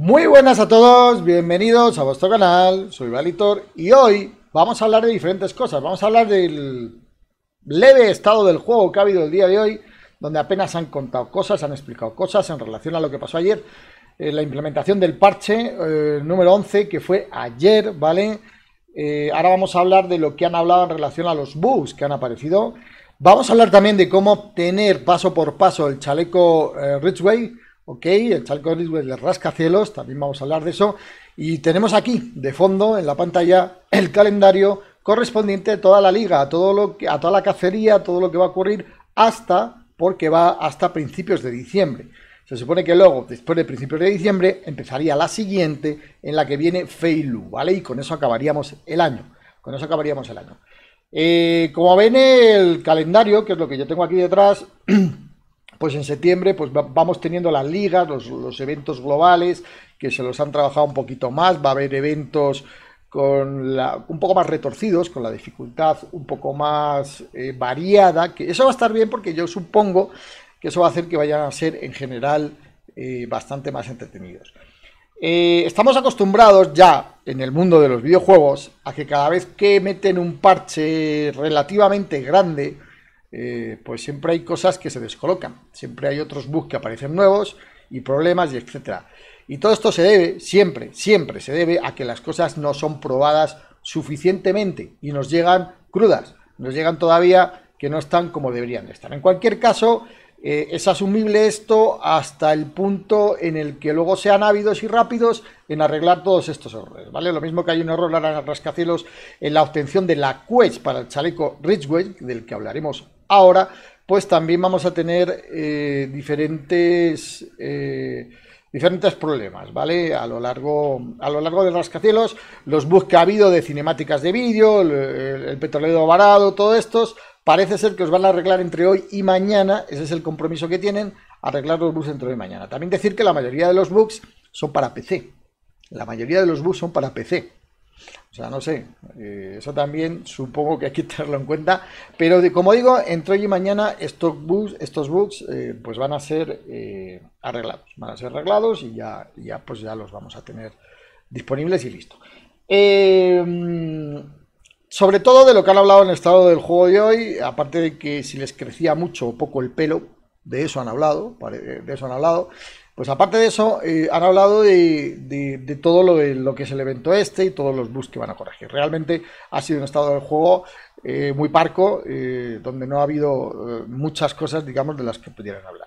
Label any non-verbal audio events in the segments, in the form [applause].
Muy buenas a todos, bienvenidos a vuestro canal, soy Valitor y hoy vamos a hablar de diferentes cosas. Vamos a hablar del leve estado del juego que ha habido el día de hoy, donde apenas han contado cosas, han explicado cosas en relación a lo que pasó ayer, eh, la implementación del parche eh, número 11 que fue ayer, ¿vale? Eh, ahora vamos a hablar de lo que han hablado en relación a los bugs que han aparecido. Vamos a hablar también de cómo obtener paso por paso el chaleco Ridgeway ¿ok? El Charles les de Rascacielos, también vamos a hablar de eso. Y tenemos aquí, de fondo, en la pantalla, el calendario correspondiente a toda la liga, a, todo lo a toda la cacería, a todo lo que va a ocurrir hasta, porque va hasta principios de diciembre. Se supone que luego, después de principios de diciembre, empezaría la siguiente, en la que viene Feilu, ¿vale? Y con eso acabaríamos el año. Con eso acabaríamos el año. Eh, como ven, el calendario, que es lo que yo tengo aquí detrás, [clears throat] pues en septiembre pues vamos teniendo las ligas, los, eventos globales, que se los han trabajado un poquito más, va a haber eventos con la, un poco más retorcidos, con la dificultad un poco más eh, variada, que eso va a estar bien porque yo supongo que eso va a hacer que vayan a ser en general eh, bastante más entretenidos. Eh, estamos acostumbrados ya en el mundo de los videojuegos a que cada vez que meten un parche relativamente grande, eh, pues siempre hay cosas que se descolocan, siempre hay otros bugs que aparecen nuevos y problemas y etcétera. Y todo esto se debe, siempre, siempre se debe a que las cosas no son probadas suficientemente y nos llegan crudas, nos llegan todavía que no están como deberían estar. En cualquier caso, eh, es asumible esto hasta el punto en el que luego sean ávidos y rápidos en arreglar todos estos errores, ¿vale? Lo mismo que hay un error en rascacielos en la obtención de la quest para el chaleco Ridgeway, del que hablaremos ahora, pues también vamos a tener eh, diferentes... Eh, diferentes problemas, ¿vale? A lo largo, a lo largo rascacielos, los bugs que ha habido de cinemáticas de vídeo, el, petrolero varado, todo estos, parece ser que os van a arreglar entre hoy y mañana, ese es el compromiso que tienen, arreglar los bugs entre hoy y mañana. También decir que la mayoría de los bugs son para PC, la mayoría de los bugs son para PC. O sea, no sé, eh, eso también supongo que hay que [laughs] tenerlo en cuenta. Pero de, como digo, entre hoy y mañana estos bugs, estos bugs eh, pues van a ser eh, arreglados. Van a ser arreglados y ya, ya, pues ya los vamos a tener disponibles y listo. sobre todo de lo que han hablado en el estado del juego de hoy, aparte de que si les crecía mucho o poco el pelo, de eso han hablado, de eso han hablado. Pues aparte de eso, eh, han hablado de, todo lo, que es el evento este y todos los bugs que van a corregir. Realmente ha sido un estado del juego eh, muy parco, eh, donde no ha habido muchas cosas, digamos, de las que pudieran hablar.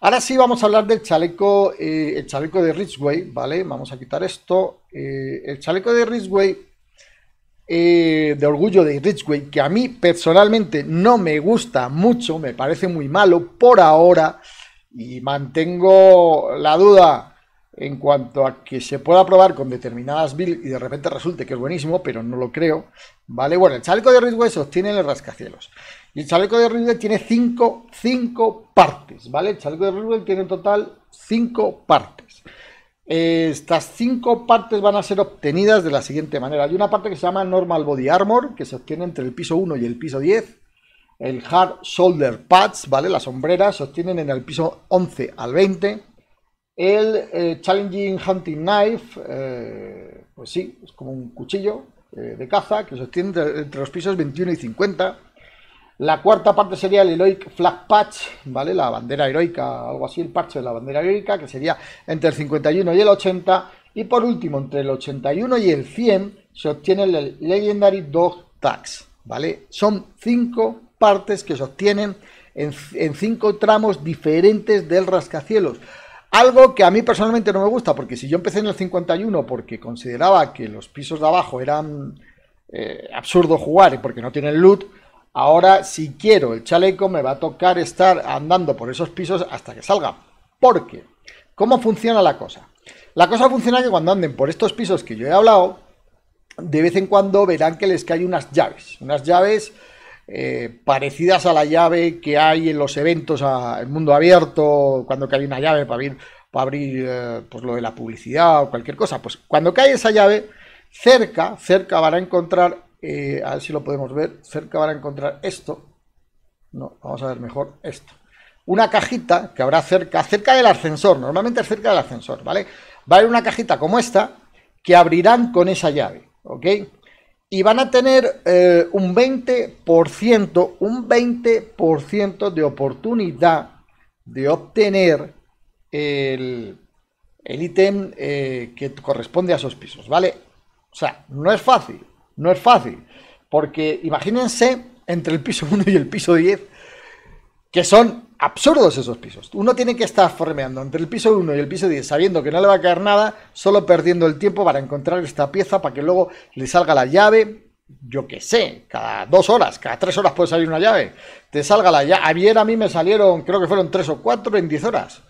Ahora sí vamos a hablar del chaleco, el chaleco de Ridgeway, ¿vale? Vamos a quitar esto. el chaleco de Ridgeway, de orgullo de Ridgeway, que a mí personalmente no me gusta mucho, me parece muy malo por ahora y mantengo la duda en cuanto a que se pueda probar con determinadas bills y de repente resulte que es buenísimo, pero no lo creo, ¿vale? Bueno, el chaleco de obtiene en el rascacielos. Y el chaleco de riesgo tiene cinco, partes, ¿vale? El chaleco de Ridgway tiene en total cinco partes. Eh, estas cinco partes van a ser obtenidas de la siguiente manera. Hay una parte que se llama Normal Body Armor, que se obtiene entre el piso 1 y el piso 10. El Hard Shoulder Patch, ¿vale? Las sombreras sostienen en el piso 11 al 20. El eh, Challenging Hunting Knife, eh, pues sí, es como un cuchillo eh, de caza que sostiene obtiene entre, los pisos 21 y 50. La cuarta parte sería el Heroic Flag Patch, ¿vale? La bandera heroica, algo así, el parche de la bandera heroica, que sería entre el 51 y el 80. Y por último, entre el 81 y el 100 se obtiene el Legendary Dog Tags, ¿vale? Son cinco partes que se obtienen en cinco tramos diferentes del rascacielos. Algo que a mí personalmente no me gusta, porque si yo empecé en el 51 porque consideraba que los pisos de abajo eran eh, absurdo jugar porque no tienen loot, ahora si quiero el chaleco me va a tocar estar andando por esos pisos hasta que salga. Porque, ¿cómo funciona la cosa? La cosa funciona que cuando anden por estos pisos que yo he hablado, de vez en cuando verán que les caen unas llaves. Unas llaves eh, parecidas a la llave que hay en los eventos a, el mundo abierto, cuando cae una llave para abrir, para abrir eh, pues lo de la publicidad o cualquier cosa. Pues cuando cae esa llave, cerca, cerca van a encontrar, eh, a ver si lo podemos ver, cerca van a encontrar esto. No, vamos a ver mejor esto. Una cajita que habrá cerca, cerca del ascensor, normalmente es cerca del ascensor, ¿vale? Va a haber una cajita como esta que abrirán con esa llave, ¿ok? y van a tener eh, un 20%, un 20% de oportunidad de obtener el, ítem eh, que corresponde a esos pisos, ¿vale? O sea, no es fácil, no es fácil, porque imagínense entre el piso 1 y el piso 10, que son absurdos esos pisos. Uno tiene que estar formeando entre el piso 1 y el piso 10 sabiendo que no le va a caer nada, solo perdiendo el tiempo para encontrar esta pieza para que luego le salga la llave. Yo qué sé, cada dos horas, cada tres horas puede salir una llave. Te salga la llave. Ayer a mí me salieron, creo que fueron tres o cuatro en diez horas.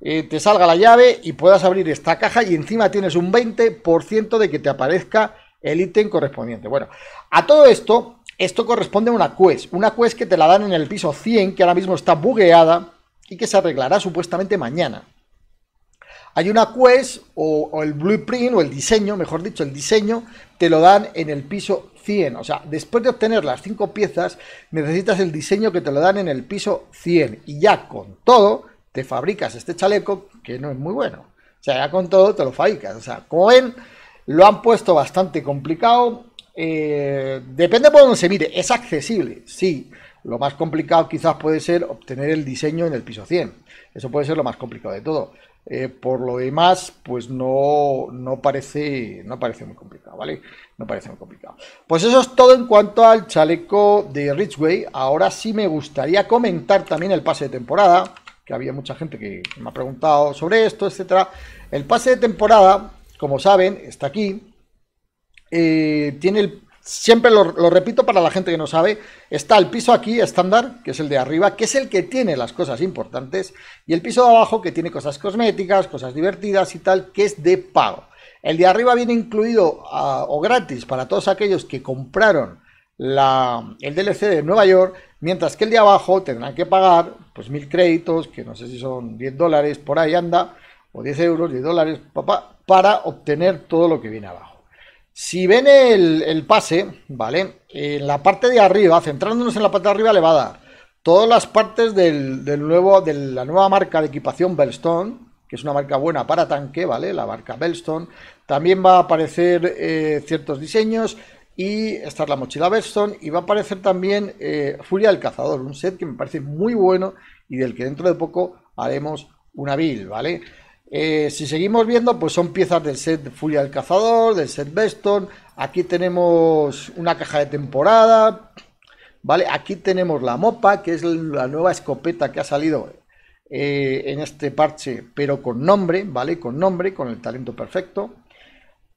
Eh, te salga la llave y puedas abrir esta caja y encima tienes un 20% de que te aparezca el ítem correspondiente. Bueno, a todo esto esto corresponde a una quest, una quest que te la dan en el piso 100, que ahora mismo está bugueada y que se arreglará supuestamente mañana. Hay una quest, o, el blueprint, o el diseño, mejor dicho, el diseño, te lo dan en el piso 100. O sea, después de obtener las cinco piezas, necesitas el diseño que te lo dan en el piso 100. Y ya con todo, te fabricas este chaleco, que no es muy bueno. O sea, ya con todo te lo fabricas. O sea, ven, lo han puesto bastante complicado eh, depende por dónde se mire, es accesible, sí. Lo más complicado quizás puede ser obtener el diseño en el piso 100. Eso puede ser lo más complicado de todo. Eh, por lo demás, pues no, no, parece, no parece muy complicado, ¿vale? No parece muy complicado. Pues eso es todo en cuanto al chaleco de Ridgeway. Ahora sí me gustaría comentar también el pase de temporada, que había mucha gente que me ha preguntado sobre esto, etcétera. El pase de temporada, como saben, está aquí. Eh, tiene siempre lo, repito para la gente que no sabe, está el piso aquí estándar, que es el de arriba, que es el que tiene las cosas importantes, y el piso de abajo que tiene cosas cosméticas, cosas divertidas y tal, que es de pago. El de arriba viene incluido ah, o gratis para todos aquellos que compraron el DLC de Nueva York, mientras que el de abajo tendrán que pagar pues mil créditos, que no sé si son 10 dólares, por ahí anda, o 10 euros, 10 dólares, papá, para obtener todo lo que viene abajo. Si ven el, pase, ¿vale? En la parte de arriba, centrándonos en la parte de arriba, le va a dar todas las partes del, nuevo, de la nueva marca de equipación Bellstone, que es una marca buena para tanque, ¿vale? La marca Bellstone. También va a aparecer eh, ciertos diseños y esta la mochila Bellstone y va a aparecer también eh, Furia del Cazador, un set que me parece muy bueno y del que dentro de poco haremos una build, ¿vale? Eh, si seguimos viendo, pues son piezas del set Furia del Cazador, del set Beston. Aquí tenemos una caja de temporada. ¿Vale? Aquí tenemos la mopa, que es la nueva escopeta que ha salido eh, en este parche, pero con nombre, ¿vale? Con nombre, con el talento perfecto.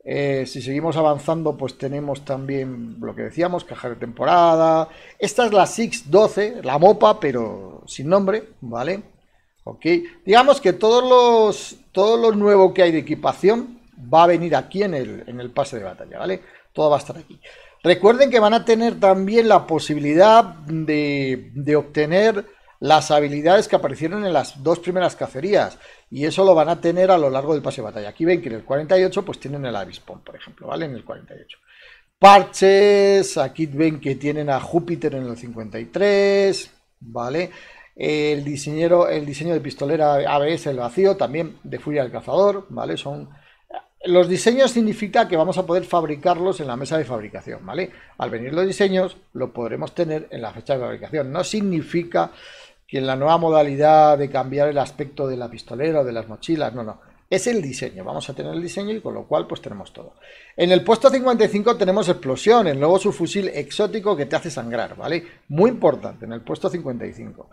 Eh, si seguimos avanzando, pues tenemos también lo que decíamos, caja de temporada. Esta es la Six-12, la mopa, pero sin nombre, ¿vale? Digamos que todos los, todo lo nuevo que hay de equipación va a venir aquí en el, pase de batalla, ¿vale? Todo va a estar aquí. Recuerden que van a tener también la posibilidad de, de obtener las habilidades que aparecieron en las dos primeras cacerías y eso lo van a tener a lo largo del pase de batalla. Aquí ven que en el 48 pues tienen el avispón, por ejemplo, ¿vale? En el 48. Parches, aquí ven que tienen a Júpiter en el 53, ¿vale? el, diseñero, el diseño de pistolera ABS El Vacío, también de Furia del Cazador, ¿vale? Son... Los diseños significa que vamos a poder fabricarlos en la mesa de fabricación, ¿vale? Al venir los diseños, los podremos tener en la fecha de fabricación. No significa que en la nueva modalidad de cambiar el aspecto de la pistolera o de las mochilas, no, no es el diseño. Vamos a tener el diseño y con lo cual pues tenemos todo. En el puesto 55 tenemos explosión, luego nuevo fusil exótico que te hace sangrar, ¿vale? Muy importante en el puesto 55.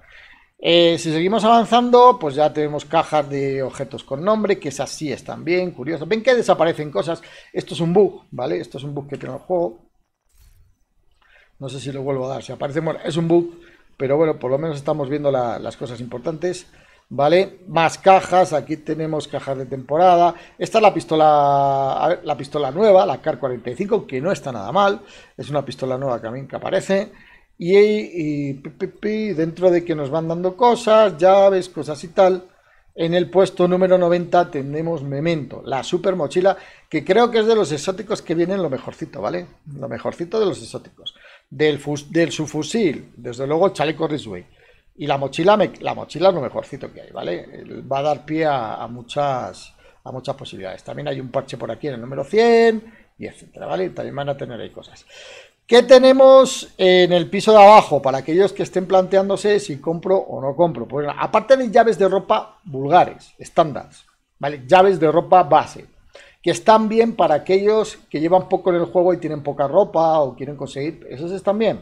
Eh, si seguimos avanzando, pues ya tenemos cajas de objetos con nombre, que es así, están bien, curioso. Ven que desaparecen cosas. Esto es un bug, ¿vale? Esto es un bug que tiene el juego. No sé si lo vuelvo a dar. Si aparece, bueno, es un bug, pero bueno, por lo menos estamos viendo las cosas importantes. ¿Vale? Más cajas, aquí tenemos cajas de temporada. Esta es la pistola, la pistola nueva, la CAR-45, que no está nada mal. Es una pistola nueva también que aparece. Y, dentro de que nos van dando cosas, llaves, cosas y tal, en el puesto número 90 tenemos Memento, la super mochila, que creo que es de los exóticos que vienen lo mejorcito, ¿vale? Lo mejorcito de los exóticos. Del, del su subfusil, desde luego el Chaleco Risway. Y la mochila, la mochila es lo mejorcito que hay, ¿vale? Va a dar pie a, muchas, a muchas posibilidades. También hay un parche por aquí en el número 100 y etcétera, ¿vale? También van a tener ahí cosas. ¿Qué tenemos en el piso de abajo para aquellos que estén planteándose si compro o no compro? Pues aparte de llaves de ropa vulgares, estándares, ¿vale? Llaves de ropa base, que están bien para aquellos que llevan poco en el juego y tienen poca ropa o quieren conseguir, esos están bien.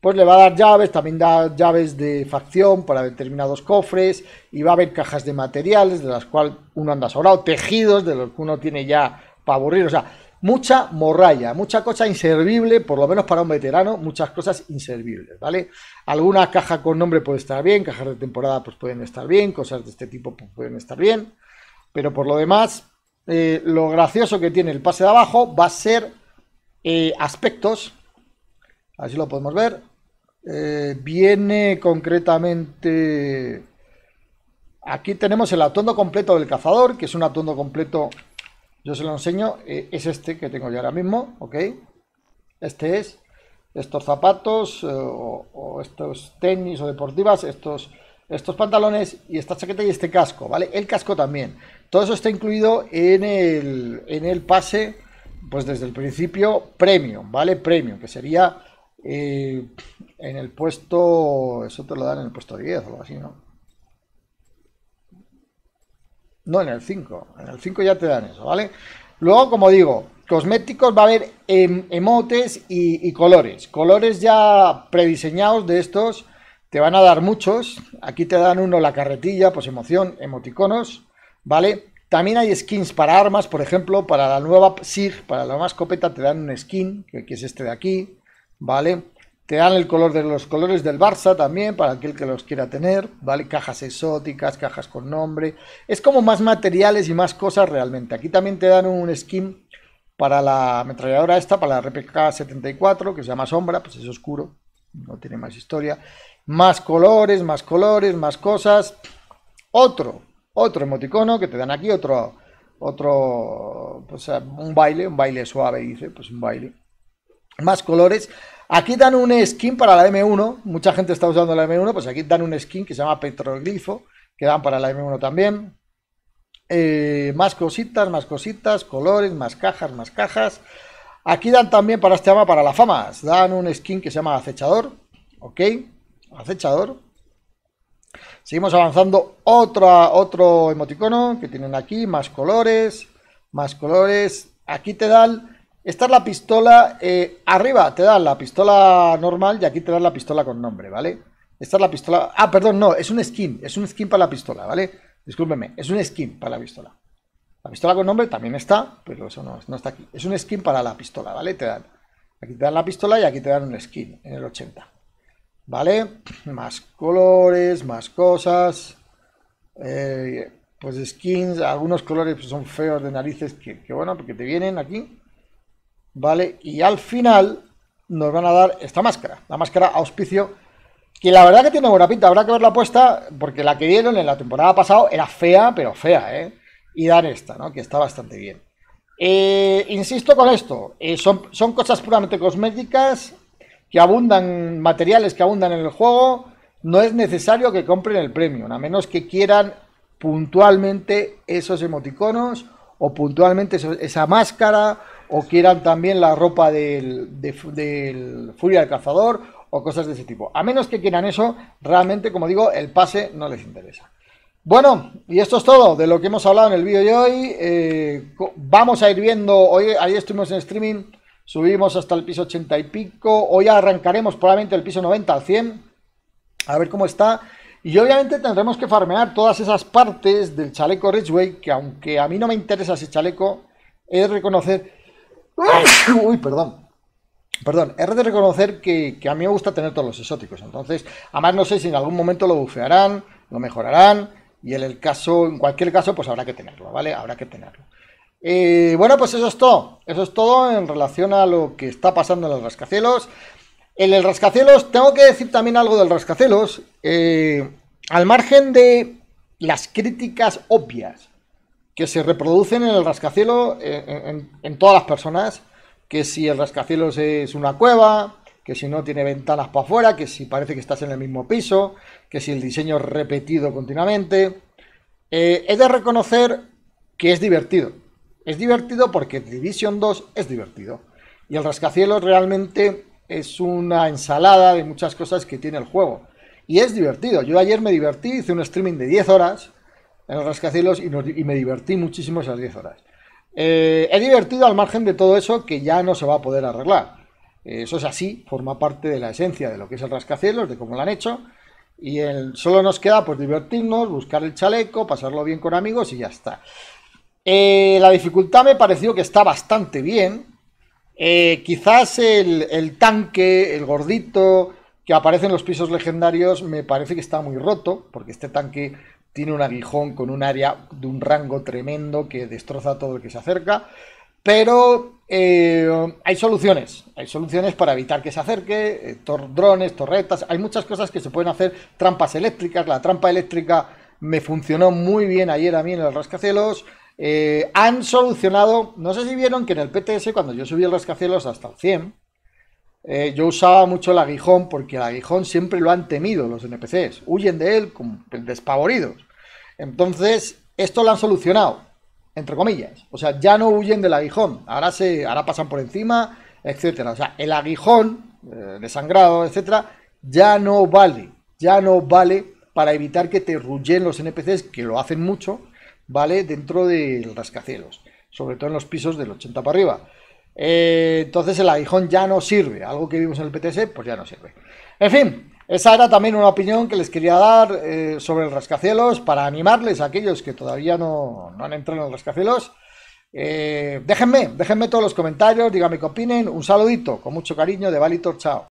Pues le va a dar llaves, también da llaves de facción para determinados cofres y va a haber cajas de materiales de las cuales uno anda sobrado, tejidos de los que uno tiene ya para aburrir, o sea, mucha morralla, mucha cosa inservible, por lo menos para un veterano, muchas cosas inservibles, ¿vale? Alguna caja con nombre puede estar bien, cajas de temporada pues pueden estar bien, cosas de este tipo pues, pueden estar bien, pero por lo demás, eh, lo gracioso que tiene el pase de abajo va a ser eh, aspectos, Así lo podemos ver, eh, viene concretamente... Aquí tenemos el atuendo completo del cazador, que es un atondo completo yo se lo enseño, eh, es este que tengo yo ahora mismo, ¿ok? Este es, estos zapatos eh, o, estos tenis o deportivas, estos, estos pantalones y esta chaqueta y este casco, ¿vale? El casco también. Todo eso está incluido en el, pase, pues desde el principio, premium, ¿vale? premio, que sería eh, en el puesto, eso te lo dan en el puesto 10 o algo así, ¿no? No, en el 5. En el 5 ya te dan eso, ¿vale? Luego, como digo, cosméticos va a haber em, emotes y, colores. Colores ya prediseñados de estos. Te van a dar muchos. Aquí te dan uno la carretilla, pues emoción, emoticonos, ¿vale? También hay skins para armas, por ejemplo, para la nueva SIG, para la nueva escopeta te dan un skin, que es este de aquí, ¿vale? Te dan el color de los colores del Barça también, para aquel que los quiera tener, ¿vale? Cajas exóticas, cajas con nombre. Es como más materiales y más cosas realmente. Aquí también te dan un skin para la ametralladora esta, para la RPK-74, que se llama Sombra, pues es oscuro, no tiene más historia. Más colores, más colores, más cosas. Otro, otro emoticono que te dan aquí, otro, otro, pues un baile, un baile suave, dice, pues un baile. Más colores, Aquí dan un skin para la M1, mucha gente está usando la M1, pues aquí dan un skin que se llama petroglifo, que dan para la M1 también. Eh, más cositas, más cositas, colores, más cajas, más cajas. Aquí dan también para este ama para la fama, dan un skin que se llama acechador, ok, acechador. Seguimos avanzando otro emoticono que tienen aquí, más colores, más colores. Aquí te dan esta es la pistola, eh, arriba te dan la pistola normal y aquí te dan la pistola con nombre, ¿vale? Esta es la pistola, ah, perdón, no, es un skin, es un skin para la pistola, ¿vale? Discúlpeme, es un skin para la pistola. La pistola con nombre también está, pero eso no, está aquí. Es un skin para la pistola, ¿vale? Te dan, aquí te dan la pistola y aquí te dan un skin en el 80. ¿Vale? Más colores, más cosas. Eh, pues skins, algunos colores pues son feos de narices que, que bueno, porque te vienen aquí. ¿vale? Y al final nos van a dar esta máscara, la máscara auspicio, que la verdad que tiene buena pinta, habrá que verla puesta, porque la que dieron en la temporada pasada era fea, pero fea, ¿eh? Y dan esta, ¿no? Que está bastante bien. Eh, insisto con esto, eh, son, cosas puramente cosméticas, que abundan, materiales que abundan en el juego, no es necesario que compren el premium, a menos que quieran puntualmente esos emoticonos o puntualmente esa máscara o quieran también la ropa del, de, Furia del Cazador o cosas de ese tipo. A menos que quieran eso, realmente, como digo, el pase no les interesa. Bueno, y esto es todo de lo que hemos hablado en el vídeo de hoy. Eh, vamos a ir viendo, hoy ahí estuvimos en streaming, subimos hasta el piso 80 y pico, hoy arrancaremos probablemente el piso 90 al 100, a ver cómo está. Y obviamente tendremos que farmear todas esas partes del chaleco Ridgeway, que aunque a mí no me interesa ese chaleco, Es reconocer Uy, perdón. Perdón, es de reconocer que, a mí me gusta tener todos los exóticos. Entonces, además no sé si en algún momento lo bufearán, lo mejorarán. Y en el caso, en cualquier caso, pues habrá que tenerlo, ¿vale? Habrá que tenerlo. Eh, bueno, pues eso es todo. Eso es todo en relación a lo que está pasando en los rascacielos. En el rascacielos, tengo que decir también algo del rascacielos. Eh, al margen de las críticas obvias que se reproducen en el rascacielos eh, en, todas las personas. Que si el rascacielos es una cueva, que si no tiene ventanas para afuera, que si parece que estás en el mismo piso, que si el diseño es repetido continuamente. es eh, he de reconocer que es divertido. Es divertido porque Division 2 es divertido. Y el rascacielos realmente es una ensalada de muchas cosas que tiene el juego. Y es divertido. Yo ayer me divertí, hice un streaming de 10 horas en rascacielos y, me divertí muchísimo esas 10 horas. Eh, he divertido al margen de todo eso que ya no se va a poder arreglar. Eh, eso es así, forma parte de la esencia de lo que es el rascacielos, de cómo lo han hecho. Y el, solo nos queda pues divertirnos, buscar el chaleco, pasarlo bien con amigos y ya está. Eh, la dificultad me pareció que está bastante bien. quizás el, el tanque, el gordito, que aparece en los pisos legendarios me parece que está muy roto, porque este tanque tiene un aguijón con un área de un rango tremendo que destroza todo el que se acerca. Pero eh, hay soluciones, hay soluciones para evitar que se acerque, eh, drones, torretas, hay muchas cosas que se pueden hacer, trampas eléctricas, la trampa eléctrica me funcionó muy bien ayer a mí en el rascacielos, eh, han solucionado, no sé si vieron que en el PTS cuando yo subí el rascacielos hasta el 100, yo usaba mucho el aguijón porque el aguijón siempre lo han temido los NPCs, huyen de él como pues, despavoridos. Entonces, esto lo han solucionado, entre comillas. O sea, ya no huyen del aguijón, ahora, se, ahora pasan por encima, etcétera. O sea, el aguijón, eh, desangrado, etcétera, ya no vale, ya no vale para evitar que te rullen los NPCs, que lo hacen mucho, ¿vale? Dentro del rascacielos, sobre todo en los pisos del 80 para arriba. Eh, entonces el aguijón ya no sirve, algo que vimos en el PTS, pues ya no sirve. En fin, esa era también una opinión que les quería dar eh, sobre el rascacielos para animarles a aquellos que todavía no, han entrado en el rascacielos. Eh, déjenme, déjenme todos los comentarios, díganme qué opinen. Un saludito, con mucho cariño, de Valitor, chao.